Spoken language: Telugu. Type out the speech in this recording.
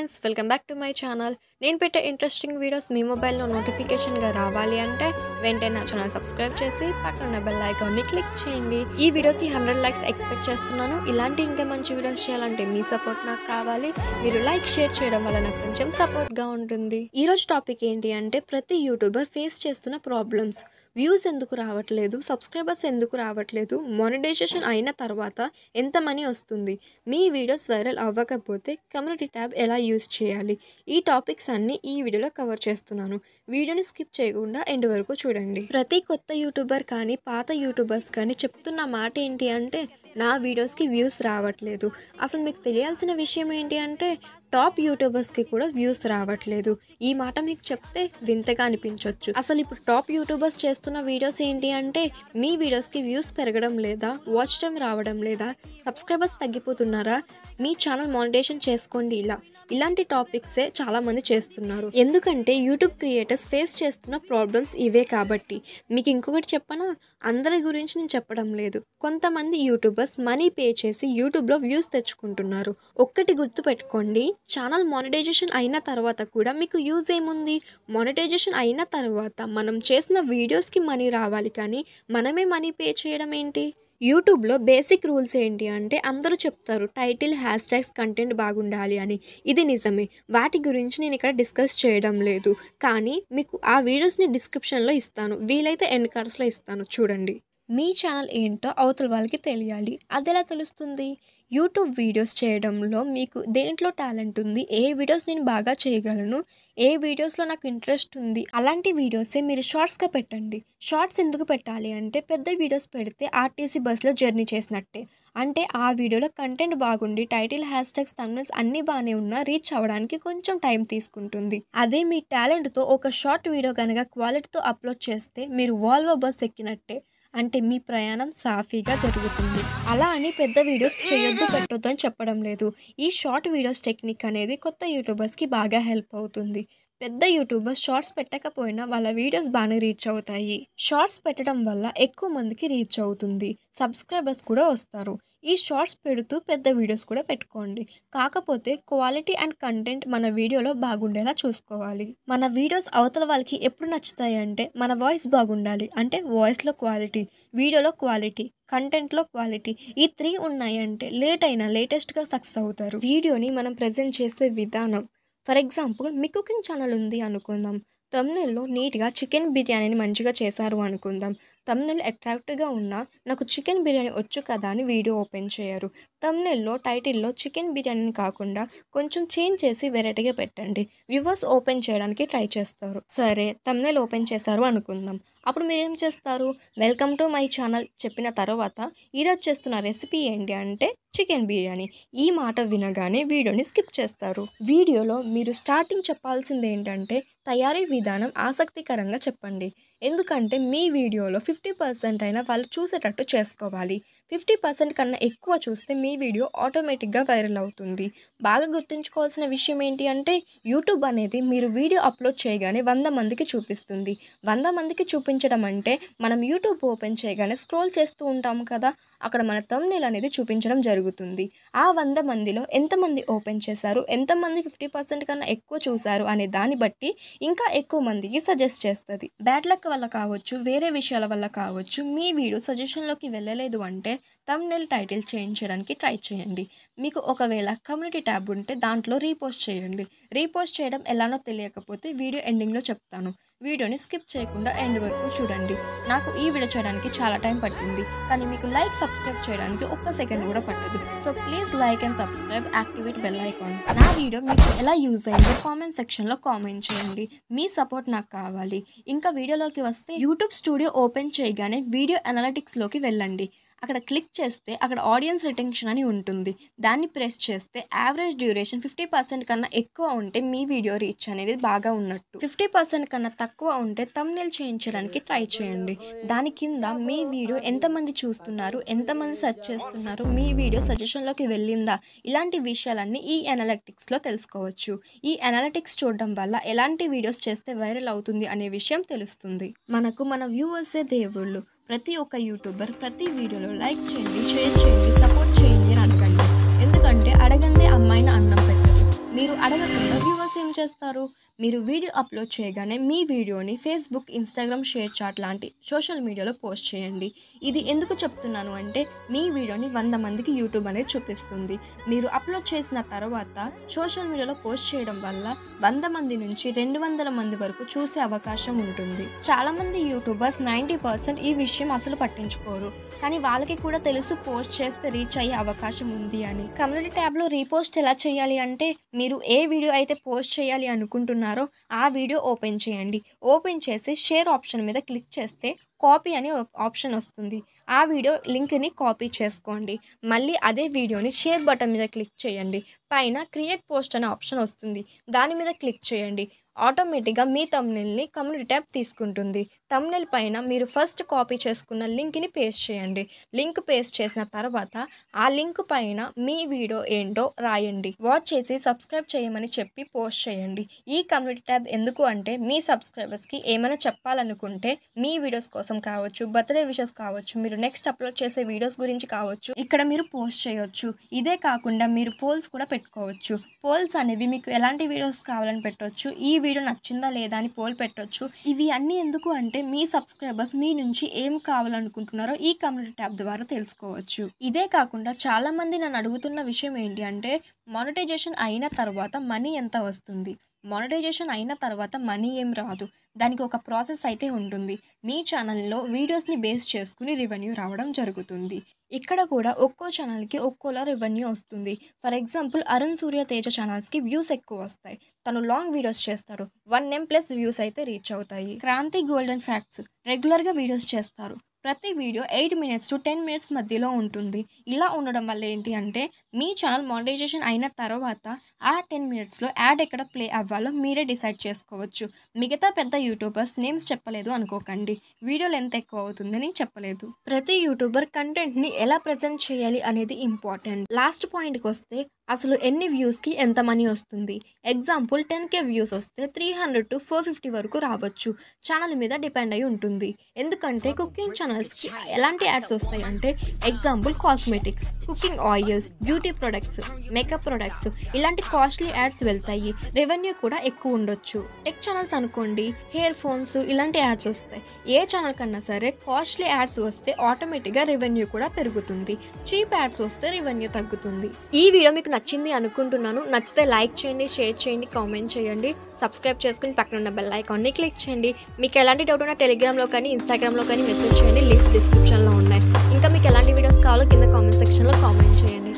friends welcome back to my channel నేను పెట్టే ఇంట్రెస్టింగ్ వీడియోస్ మీ మొబైల్లో నోటిఫికేషన్గా రావాలి అంటే వెంటనే నా ఛానల్ సబ్స్క్రైబ్ చేసి పక్కన బెల్ ఐకాన్ని క్లిక్ చేయండి ఈ వీడియోకి హండ్రెడ్ లైక్స్ ఎక్స్పెక్ట్ చేస్తున్నాను ఇలాంటి ఇంకా మంచి వీడియోస్ చేయాలంటే మీ సపోర్ట్ నాకు కావాలి మీరు లైక్ షేర్ చేయడం వల్ల నాకు కొంచెం సపోర్ట్గా ఉంటుంది ఈరోజు టాపిక్ ఏంటి అంటే ప్రతి యూట్యూబర్ ఫేస్ చేస్తున్న ప్రాబ్లమ్స్ వ్యూస్ ఎందుకు రావట్లేదు సబ్స్క్రైబర్స్ ఎందుకు రావట్లేదు మానిటైజేషన్ అయిన తర్వాత ఎంత మనీ వస్తుంది మీ వీడియోస్ వైరల్ అవ్వకపోతే కమ్యూనిటీ ట్యాబ్ ఎలా యూస్ చేయాలి ఈ టాపిక్స్ అన్నీ ఈ వీడియోలో కవర్ చేస్తున్నాను వీడియోని స్కిప్ చేయకుండా ఎండ్ వరకు చూడండి ప్రతి కొత్త యూట్యూబర్ కానీ పాత యూట్యూబర్స్ కానీ చెప్తున్న మాట ఏంటి అంటే నా వీడియోస్కి వ్యూస్ రావట్లేదు అసలు మీకు తెలియాల్సిన విషయం ఏంటి అంటే టాప్ యూట్యూబర్స్కి కూడా వ్యూస్ రావట్లేదు ఈ మాట మీకు చెప్తే వింతగా అనిపించవచ్చు అసలు ఇప్పుడు టాప్ యూట్యూబర్స్ చేస్తున్న వీడియోస్ ఏంటి అంటే మీ వీడియోస్కి వ్యూస్ పెరగడం లేదా వాచ్ టైం రావడం లేదా సబ్స్క్రైబర్స్ తగ్గిపోతున్నారా మీ ఛానల్ మానిటేషన్ చేసుకోండి ఇలా ఇలాంటి టాపిక్సే చాలామంది చేస్తున్నారు ఎందుకంటే యూట్యూబ్ క్రియేటర్స్ ఫేస్ చేస్తున్న ప్రాబ్లమ్స్ ఇవే కాబట్టి మీకు ఇంకొకటి చెప్పనా అందరి గురించి నేను చెప్పడం లేదు కొంతమంది యూట్యూబర్స్ మనీ పే చేసి యూట్యూబ్లో వ్యూస్ తెచ్చుకుంటున్నారు ఒక్కటి గుర్తుపెట్టుకోండి ఛానల్ మానిటైజేషన్ అయిన తర్వాత కూడా మీకు యూజ్ ఏముంది మానిటైజేషన్ అయిన తర్వాత మనం చేసిన వీడియోస్కి మనీ రావాలి కానీ మనమే మనీ పే చేయడం ఏంటి యూట్యూబ్లో బేసిక్ రూల్స్ ఏంటి అంటే అందరూ చెప్తారు టైటిల్ హ్యాష్ ట్యాగ్స్ కంటెంట్ బాగుండాలి అని ఇది నిజమే వాటి గురించి నేను ఇక్కడ డిస్కస్ చేయడం లేదు కానీ మీకు ఆ వీడియోస్ని డిస్క్రిప్షన్లో ఇస్తాను వీలైతే ఎండ్ కార్డ్స్లో ఇస్తాను చూడండి మీ ఛానల్ ఏంటో అవతల వాళ్ళకి తెలియాలి అది ఎలా తెలుస్తుంది యూట్యూబ్ వీడియోస్ చేయడంలో మీకు దేంట్లో టాలెంట్ ఉంది ఏ వీడియోస్ నేను బాగా చేయగలను ఏ వీడియోస్లో నాకు ఇంట్రెస్ట్ ఉంది అలాంటి వీడియోసే మీరు షార్ట్స్గా పెట్టండి షార్ట్స్ ఎందుకు పెట్టాలి అంటే పెద్ద వీడియోస్ పెడితే ఆర్టీసీ బస్సులో జర్నీ చేసినట్టే అంటే ఆ వీడియోలో కంటెంట్ బాగుండి టైటిల్ హ్యాష్ ట్యాగ్స్ థమ్నల్స్ అన్నీ బాగానే ఉన్నా రీచ్ అవ్వడానికి కొంచెం టైం తీసుకుంటుంది అదే మీ టాలెంట్తో ఒక షార్ట్ వీడియో కనుక క్వాలిటీతో అప్లోడ్ చేస్తే మీరు వాల్వో బస్ ఎక్కినట్టే అంటే మీ ప్రయాణం సాఫీగా జరుగుతుంది అలా అని పెద్ద వీడియోస్ చేయొద్దు పెట్టొద్దు అని చెప్పడం లేదు ఈ షార్ట్ వీడియోస్ టెక్నిక్ అనేది కొత్త యూట్యూబర్స్కి బాగా హెల్ప్ అవుతుంది పెద్ద యూట్యూబర్స్ షార్ట్స్ పెట్టకపోయినా వాళ్ళ వీడియోస్ బాగానే రీచ్ అవుతాయి షార్ట్స్ పెట్టడం వల్ల ఎక్కువ మందికి రీచ్ అవుతుంది సబ్స్క్రైబర్స్ కూడా వస్తారు ఈ షార్ట్స్ పెడుతూ పెద్ద వీడియోస్ కూడా పెట్టుకోండి కాకపోతే క్వాలిటీ అండ్ కంటెంట్ మన వీడియోలో బాగుండేలా చూసుకోవాలి మన వీడియోస్ అవతల వాళ్ళకి ఎప్పుడు నచ్చుతాయి అంటే మన వాయిస్ బాగుండాలి అంటే వాయిస్లో క్వాలిటీ వీడియోలో క్వాలిటీ కంటెంట్లో క్వాలిటీ ఈ త్రీ ఉన్నాయంటే లేట్ అయినా లేటెస్ట్గా సక్సెస్ అవుతారు వీడియోని మనం ప్రజెంట్ చేసే విధానం ఫర్ ఎగ్జాంపుల్ మీ కుకింగ్ ఛానల్ ఉంది అనుకుందాం తమిళలో నీట్గా చికెన్ బిర్యానీని మంచిగా చేశారు అనుకుందాం తమ్నెల్ అట్రాక్టివ్గా ఉన్నా నాకు చికెన్ బిర్యానీ వచ్చు కదా అని వీడియో ఓపెన్ చేయరు తమ్నెల్లో టైటిల్లో చికెన్ బిర్యానీని కాకుండా కొంచెం చేంజ్ చేసి వెరైటీగా పెట్టండి వ్యూవర్స్ ఓపెన్ చేయడానికి ట్రై చేస్తారు సరే తమ్నెల్ ఓపెన్ చేస్తారు అనుకుందాం అప్పుడు మీరేం చేస్తారు వెల్కమ్ టు మై ఛానల్ చెప్పిన తర్వాత ఈరోజు చేస్తున్న రెసిపీ ఏంటి అంటే చికెన్ బిర్యానీ ఈ మాట వినగానే వీడియోని స్కిప్ చేస్తారు వీడియోలో మీరు స్టార్టింగ్ చెప్పాల్సింది ఏంటంటే తయారీ విధానం ఆసక్తికరంగా చెప్పండి ఎందుకంటే మీ వీడియోలో ఫిఫ్టీ పర్సెంట్ అయినా వాళ్ళు చూసేటట్టు చేసుకోవాలి ఫిఫ్టీ పర్సెంట్ కన్నా ఎక్కువ చూస్తే మీ వీడియో ఆటోమేటిక్గా వైరల్ అవుతుంది బాగా గుర్తుంచుకోవాల్సిన విషయం ఏంటి అంటే యూట్యూబ్ అనేది మీరు వీడియో అప్లోడ్ చేయగానే వంద మందికి చూపిస్తుంది వంద మందికి చూపించడం అంటే మనం యూట్యూబ్ ఓపెన్ చేయగానే స్క్రోల్ చేస్తూ ఉంటాము కదా అక్కడ మన తమ్నేల్ అనేది చూపించడం జరుగుతుంది ఆ వంద మందిలో ఎంతమంది ఓపెన్ చేశారు ఎంతమంది ఫిఫ్టీ పర్సెంట్ కన్నా ఎక్కువ చూశారు అనే దాన్ని బట్టి ఇంకా ఎక్కువ మందికి సజెస్ట్ చేస్తుంది బ్యాడ్ లక్ వల్ల కావచ్చు వేరే విషయాల వల్ల కావచ్చు మీ వీడియో సజెషన్లోకి వెళ్ళలేదు అంటే తమ్నెల్ టైటిల్ చేయించడానికి ట్రై చేయండి మీకు ఒకవేళ కమ్యూనిటీ ట్యాబ్ ఉంటే దాంట్లో రీపోస్ట్ చేయండి రీపోస్ట్ చేయడం ఎలానో తెలియకపోతే వీడియో ఎండింగ్లో చెప్తాను వీడియోని స్కిప్ చేయకుండా ఎండ్ వరకు చూడండి నాకు ఈ వీడియో చేయడానికి చాలా టైం పట్టింది కానీ మీకు లైక్ సబ్స్క్రైబ్ చేయడానికి ఒక్క సెకండ్ కూడా పట్టదు so please like and subscribe activate bell icon నా వీడియో మీకు ఎలా యూజ్ అయిందో కామెంట్ సెక్షన్లో కామెంట్ చేయండి మీ సపోర్ట్ నాకు కావాలి ఇంకా వీడియోలోకి వస్తే యూట్యూబ్ స్టూడియో ఓపెన్ చేయగానే వీడియో అనలిటిక్స్లోకి వెళ్ళండి అక్కడ క్లిక్ చేస్తే అక్కడ ఆడియన్స్ రిటెన్షన్ అని ఉంటుంది దాన్ని ప్రెస్ చేస్తే యావరేజ్ డ్యూరేషన్ ఫిఫ్టీ పర్సెంట్ కన్నా ఎక్కువ ఉంటే మీ వీడియో రీచ్ అనేది బాగా ఉన్నట్టు ఫిఫ్టీ పర్సెంట్ కన్నా తక్కువ ఉంటే తమ్నేల్ చేయించడానికి ట్రై చేయండి దాని కింద మీ వీడియో ఎంతమంది చూస్తున్నారు ఎంతమంది సెర్చ్ చేస్తున్నారు మీ వీడియో సజెషన్లోకి వెళ్ళిందా ఇలాంటి విషయాలన్నీ ఈ ఎనాలిటిక్స్లో తెలుసుకోవచ్చు ఈ ఎనాలిటిక్స్ చూడడం వల్ల ఎలాంటి వీడియోస్ చేస్తే వైరల్ అవుతుంది అనే విషయం తెలుస్తుంది మనకు మన వ్యూవర్సే దేవుళ్ళు ప్రతి ఒక్క యూట్యూబర్ ప్రతి వీడియోలో లైక్ చేయండి షేర్ చేయండి సపోర్ట్ ఆన్ చేస్తారు మీరు వీడియో అప్లోడ్ చేయగానే మీ వీడియోని ఫేస్బుక్ ఇన్స్టాగ్రామ్ షేర్ చాట్ లాంటి సోషల్ మీడియాలో పోస్ట్ చేయండి ఇది ఎందుకు చెప్తున్నాను అంటే మీ వీడియోని వంద మందికి యూట్యూబ్ అనేది చూపిస్తుంది మీరు అప్లోడ్ చేసిన తర్వాత సోషల్ మీడియాలో పోస్ట్ చేయడం వల్ల వంద మంది నుంచి రెండు వందల మంది వరకు చూసే అవకాశం ఉంటుంది చాలామంది యూట్యూబర్స్ నైంటీ పర్సెంట్ ఈ విషయం అసలు పట్టించుకోరు కానీ వాళ్ళకి కూడా తెలుసు పోస్ట్ చేస్తే రీచ్ అయ్యే అవకాశం ఉంది అని కమ్యూనిటీ ట్యాబ్లో రీపోస్ట్ ఎలా చేయాలి అంటే మీరు ఏ వీడియో అయితే పోస్ట్ చేయాలి అనుకుంటున్నారో ఆ వీడియో ఓపెన్ చేయండి ఓపెన్ చేసి షేర్ ఆప్షన్ మీద క్లిక్ చేస్తే కాపీ అనే ఆప్షన్ వస్తుంది ఆ వీడియో లింక్ని కాపీ చేసుకోండి మళ్ళీ అదే వీడియోని షేర్ బటన్ మీద క్లిక్ చేయండి పైన క్రియేట్ పోస్ట్ అనే ఆప్షన్ వస్తుంది దాని మీద క్లిక్ చేయండి ఆటోమేటిక్గా మీ తమ్నెల్ని కమ్యూనిటీ ట్యాబ్ తీసుకుంటుంది తమ్నెల్ పైన మీరు ఫస్ట్ కాపీ చేసుకున్న లింక్ని పేస్ట్ చేయండి లింక్ పేస్ట్ చేసిన తర్వాత ఆ లింక్ పైన మీ వీడియో ఏంటో రాయండి వాచ్ చేసి సబ్స్క్రైబ్ చేయమని చెప్పి పోస్ట్ చేయండి ఈ కమ్యూనిటీ ట్యాబ్ ఎందుకు అంటే మీ సబ్స్క్రైబర్స్కి ఏమైనా చెప్పాలనుకుంటే మీ వీడియోస్ కోసం కావచ్చు బర్త్డే విషయస్ కావచ్చు మీరు నెక్స్ట్ అప్లోడ్ చేసే వీడియోస్ గురించి కావచ్చు ఇక్కడ మీరు పోస్ట్ చేయవచ్చు ఇదే కాకుండా మీరు పోల్స్ కూడా పెట్టుకోవచ్చు పోల్స్ అనేవి మీకు ఎలాంటి వీడియోస్ కావాలని పెట్టవచ్చు ఈ వీడియో నచ్చిందా లేదా అని పోల్ పెట్టవచ్చు ఇవి అన్నీ ఎందుకు అంటే మీ సబ్స్క్రైబర్స్ మీ నుంచి ఏం కావాలనుకుంటున్నారో ఈ కమ్యూనిటీ ట్యాబ్ ద్వారా తెలుసుకోవచ్చు ఇదే కాకుండా చాలా మంది నన్ను అడుగుతున్న విషయం ఏంటి అంటే మానిటైజేషన్ అయిన తర్వాత మనీ ఎంత వస్తుంది మానిటైజేషన్ అయిన తర్వాత మనీ ఏం రాదు దానికి ఒక ప్రాసెస్ అయితే ఉంటుంది మీ ఛానల్లో వీడియోస్ని బేస్ చేసుకుని రెవెన్యూ రావడం జరుగుతుంది ఇక్కడ కూడా ఒక్కో ఛానల్కి ఒక్కోలా రెవెన్యూ వస్తుంది ఫర్ ఎగ్జాంపుల్ అరుణ్ సూర్య తేజ ఛానల్స్కి వ్యూస్ ఎక్కువ వస్తాయి తను లాంగ్ వీడియోస్ చేస్తాడు వన్ ఎం ప్లస్ వ్యూస్ అయితే రీచ్ అవుతాయి క్రాంతి గోల్డెన్ ఫ్యాక్ట్స్ రెగ్యులర్గా వీడియోస్ చేస్తారు ప్రతి video eight minutes to ten minutes మధ్యలో ఉంటుంది ఇలా ఉండడం వల్ల ఏంటి అంటే మీ ఛానల్ మానిటైజేషన్ అయిన తర్వాత ఆ టెన్ మినిట్స్లో యాడ్ ఎక్కడ ప్లే అవ్వాలో మీరే డిసైడ్ చేసుకోవచ్చు మిగతా పెద్ద యూట్యూబర్స్ నేమ్స్ చెప్పలేదు అనుకోకండి వీడియోలు ఎంత ఎక్కువ అవుతుందని చెప్పలేదు ప్రతి యూట్యూబర్ కంటెంట్ని ఎలా ప్రజెంట్ చేయాలి అనేది ఇంపార్టెంట్ లాస్ట్ పాయింట్కి వస్తే అసలు ఎన్ని వ్యూస్కి ఎంత మనీ వస్తుంది ఎగ్జాంపుల్ టెన్ కే వ్యూస్ వస్తే three hundred to four fifty వరకు రావచ్చు ఛానల్ మీద డిపెండ్ అయి ఉంటుంది ఎందుకంటే కుకింగ్ ఛానల్స్కి ఎలాంటి యాడ్స్ వస్తాయి అంటే example cosmetics cooking oils beauty products makeup products ఇలాంటి కాస్ట్లీ యాడ్స్ వెళ్తాయి రెవెన్యూ కూడా ఎక్కువ ఉండొచ్చు టెక్ ఛానల్స్ అనుకోండి హెయిర్ ఫోన్స్ ఇలాంటి యాడ్స్ వస్తాయి ఏ ఛానల్ కన్నా సరే కాస్ట్లీ యాడ్స్ వస్తే ఆటోమేటిక్గా రెవెన్యూ కూడా పెరుగుతుంది చీప్ యాడ్స్ వస్తే రెవెన్యూ తగ్గుతుంది ఈ వీడియో మీకు నచ్చింది అనుకుంటున్నాను నచ్చితే లైక్ చేయండి షేర్ చేయండి కామెంట్ చేయండి సబ్స్క్రైబ్ చేసుకుని పక్కన ఉన్న బెల్ ఐకాన్ని క్లిక్ చేయండి మీకు ఎలాంటి డౌట్ ఉన్నా టెలిగ్రామ్లో కానీ ఇన్స్టాగ్రామ్లో కానీ మెసేజ్ చేయండి లింక్స్ డిస్క్రిప్షన్లో ఉన్నాయి ఇంకా మీకు ఎలాంటి వీడియోస్ కావాలో కింద కామెంట్ సెక్షన్లో కామెంట్ చేయండి